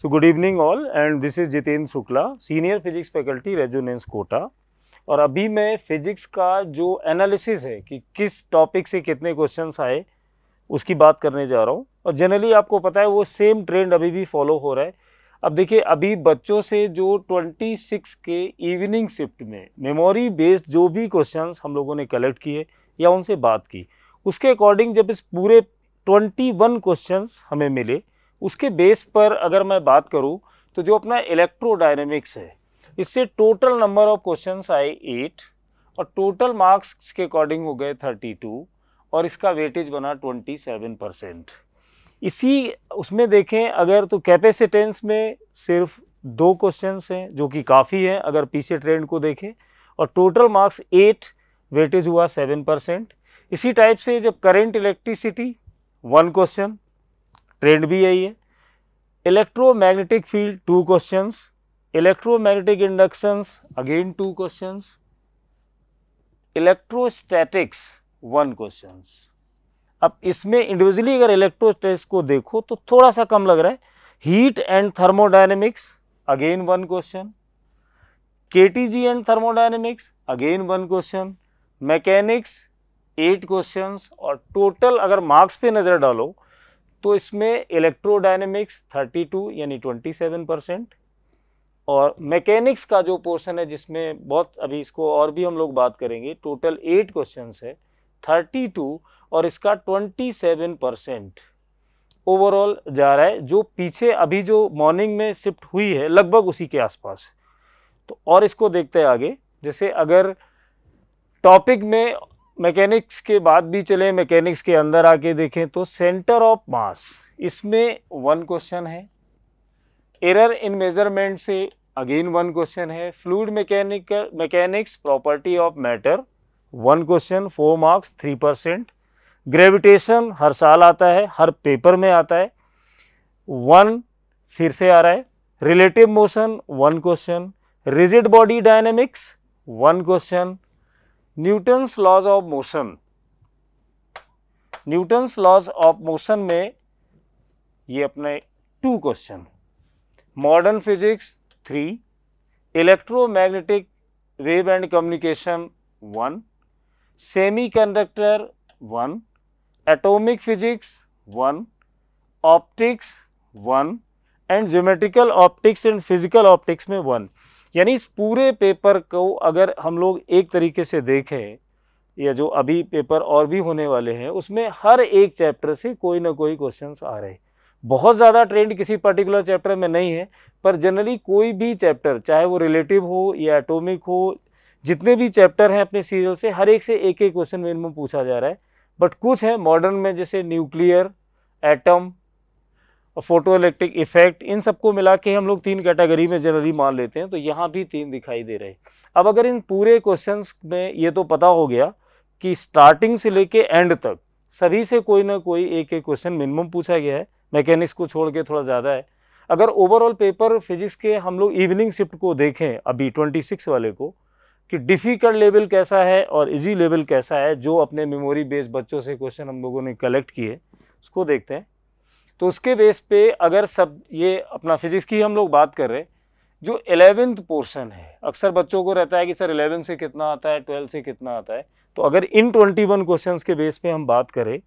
so good evening all and this is Jitendra Shukla senior physics faculty Resonance Kota और अभी मैं physics का जो एनालिसिस है कि किस टॉपिक से कितने क्वेश्चंस आए उसकी बात करने जा रहा हूँ और जनरली आपको पता है वो सेम ट्रेंड अभी भी फॉलो हो रहा है अब देखिए अभी बच्चों से जो 26 के इवनिंग शिफ्ट में मेमोरी बेस्ड जो भी क्वेश्चंस हम लोगों ने कलेक्ट किए या उनसे बात की उसके अकॉर्डिंग जब इस पूरे 21 क्वेश्चंस हमें मिले उसके बेस पर अगर मैं बात करूँ तो जो अपना इलेक्ट्रोडाइनमिक्स है इससे टोटल नंबर ऑफ क्वेश्चंस आए एट और टोटल मार्क्स के अकॉर्डिंग हो गए थर्टी टू और इसका वेटेज बना ट्वेंटी सेवन परसेंट इसी उसमें देखें अगर तो कैपेसिटेंस में सिर्फ दो क्वेश्चंस हैं जो कि काफ़ी हैं अगर पीछे ट्रेंड को देखें और टोटल मार्क्स एट वेटेज हुआ सेवन परसेंट इसी टाइप से जब current electricity one question trend भी यही है electromagnetic field two questions electromagnetic inductions again two questions electrostatics one questions अब इसमें इंडिविजुअली अगर इलेक्ट्रोस्टैटिक्स को देखो तो थोड़ा सा कम लग रहा है heat and thermodynamics again one question K T G and thermodynamics again one question mechanics eight questions और टोटल अगर मार्क्स पे नज़र डालो तो इसमें इलेक्ट्रोडाइनमिक्स 32 यानी 27 परसेंट और मैकेनिक्स का जो पोर्शन है जिसमें बहुत अभी इसको और भी हम लोग बात करेंगे टोटल एट क्वेश्चन है थर्टी और इसका ट्वेंटी परसेंट ओवरऑल जा रहा है जो पीछे अभी जो मॉर्निंग में शिफ्ट हुई है लगभग उसी के आसपास तो और इसको देखते हैं आगे जैसे अगर टॉपिक में मैकेनिक्स के बाद भी चले मैकेनिक्स के अंदर आके देखें तो सेंटर ऑफ मास इसमें वन क्वेश्चन है एरर इन मेजरमेंट से अगेन वन क्वेश्चन है fluid mechanical mechanics property of matter one question four marks three percent gravitation हर साल आता है हर पेपर में आता है वन फिर से आ रहा है relative motion one question rigid body dynamics one question Newton's laws of motion Newton's laws of motion में ये अपने two question modern physics three electromagnetic wave and communication one semiconductor one atomic physics one optics one and geometrical optics and physical optics में one यानी इस पूरे paper को अगर हम लोग एक तरीके से देखें या जो अभी पेपर और भी होने वाले हैं उसमें हर एक चैप्टर से कोई ना कोई क्वेश्चंस आ रहे हैं बहुत ज़्यादा ट्रेंड किसी पर्टिकुलर चैप्टर में नहीं है पर जनरली कोई भी चैप्टर चाहे वो रिलेटिव हो या एटोमिक हो जितने भी चैप्टर हैं अपने सीरियल से हर एक से एक एक क्वेश्चन में इनमें पूछा जा रहा है बट कुछ है मॉडर्न में जैसे न्यूक्लियर एटम और फोटो इलेक्ट्रिक इफेक्ट इन सबको मिला के हम लोग तीन कैटेगरी में जनरली मान लेते हैं तो यहाँ भी तीन दिखाई दे रहे अब अगर इन पूरे क्वेश्चंस में ये तो पता हो गया कि स्टार्टिंग से लेके एंड तक सभी से कोई ना कोई एक एक क्वेश्चन मिनिमम पूछा गया है मैकेनिक्स को छोड़ के थोड़ा ज़्यादा है अगर ओवरऑल पेपर फिजिक्स के हम लोग इवनिंग शिफ्ट को देखें अभी 26 वाले को कि डिफ़िकल्ट लेवल कैसा है और इजी लेवल कैसा है जो अपने मेमोरी बेस्ड बच्चों से क्वेश्चन हम लोगों ने कलेक्ट किए उसको देखते हैं तो उसके बेस पे अगर सब ये अपना फिज़िक्स की हम लोग बात कर रहे हैं जो एलेवेंथ पोर्शन है अक्सर बच्चों को रहता है कि सर एलेवेंथ से कितना आता है ट्वेल्थ से कितना आता है तो अगर इन ट्वेंटी वन क्वेश्चन के बेस पे हम बात करें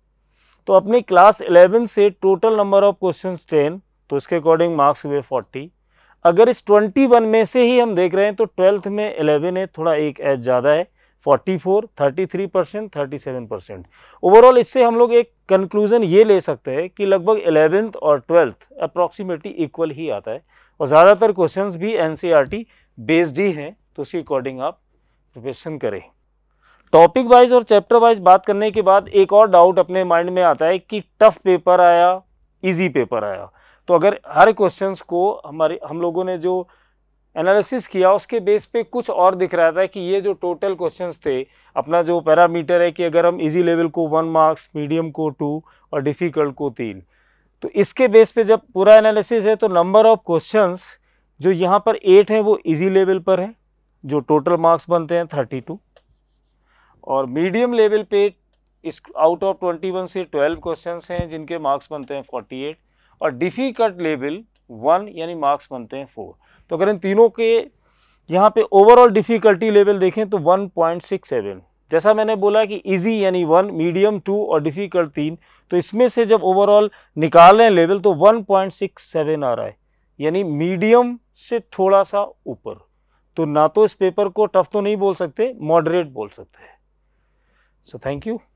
तो अपने क्लास एलेवेंथ से total number of question ten तो उसके अकॉर्डिंग मार्क्स हुए फोर्टी अगर इस ट्वेंटी वन में से ही हम देख रहे हैं तो ट्वेल्थ में एलेवन है थोड़ा एक एज ज़्यादा है 44, 33 परसेंट थर्टी परसेंट ओवरऑल इससे हम लोग एक कंक्लूजन ये ले सकते हैं कि लगभग एलेवेंथ और ट्वेल्थ अप्रॉक्सीमेटली इक्वल ही आता है और ज़्यादातर क्वेश्चंस भी एनसीईआरटी बेस्ड e ही हैं तो उसी अकॉर्डिंग आप प्रिपरेशन करें टॉपिक वाइज और चैप्टर वाइज बात करने के बाद एक और डाउट अपने माइंड में आता है कि टफ पेपर आया ईजी पेपर आया तो अगर हर क्वेश्चंस को हमारे हम लोगों ने जो एनालिसिस किया उसके बेस पे कुछ और दिख रहा था कि ये जो टोटल क्वेश्चंस थे अपना जो पैरामीटर है कि अगर हम इजी लेवल को वन मार्क्स मीडियम को टू और डिफ़िकल्ट को तीन तो इसके बेस पे जब पूरा एनालिसिस है तो नंबर ऑफ क्वेश्चंस जो यहाँ पर एट है वो इजी लेवल पर है जो टोटल मार्क्स बनते हैं थर्टी टू और मीडियम लेवल पे इस आउट ऑफ ट्वेंटी वन से ट्वेल्व क्वेश्चन हैं जिनके मार्क्स बनते हैं फोर्टी एट और डिफ़िकल्ट लेवल वन यानी मार्क्स बनते हैं फोर तो अगर इन तीनों के यहाँ पे ओवरऑल डिफ़िकल्टी लेवल देखें तो 1.67 जैसा मैंने बोला कि इजी यानी वन मीडियम टू और डिफ़िकल्ट तीन तो इसमें से जब ओवरऑल निकाल रहे हैं लेवल तो 1.67 आ रहा है यानी मीडियम से थोड़ा सा ऊपर तो ना तो इस पेपर को टफ तो नहीं बोल सकते मॉडरेट बोल सकते हैं सो थैंक यू